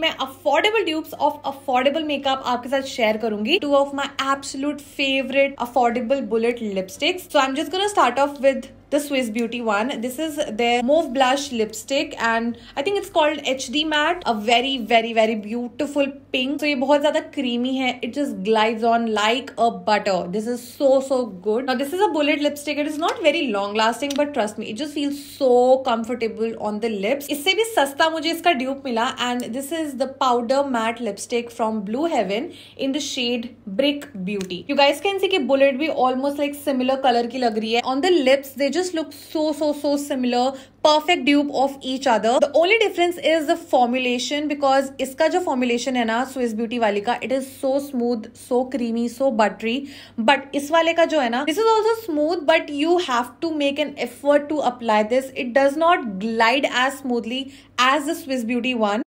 मैं affordable dupes of affordable makeup आपके साथ शेयर करूंगी two of my absolute favourite affordable bullet lipsticks so I am just gonna start off with the Swiss Beauty one. This is their Mauve Blush Lipstick and I think it's called HD Matte. A very, very, very beautiful pink. So, it's very creamy है. It just glides on like a butter. This is so, so good. Now, this is a bullet lipstick. It is not very long lasting but trust me, it just feels so comfortable on the lips. इससे भी सस्ता मुझे इसका dupe मिला and this is the Powder Matte Lipstick from Blue Heaven in the shade Brick Beauty. You guys can see that bullet भी almost like similar color की लग रही है. On the lips, they just look so so so similar perfect dupe of each other the only difference is the formulation because iska jo formulation hai na swiss beauty wali ka it is so smooth so creamy so buttery but is wale ka jo hai na this is also smooth but you have to make an effort to apply this it does not glide as smoothly as the swiss beauty one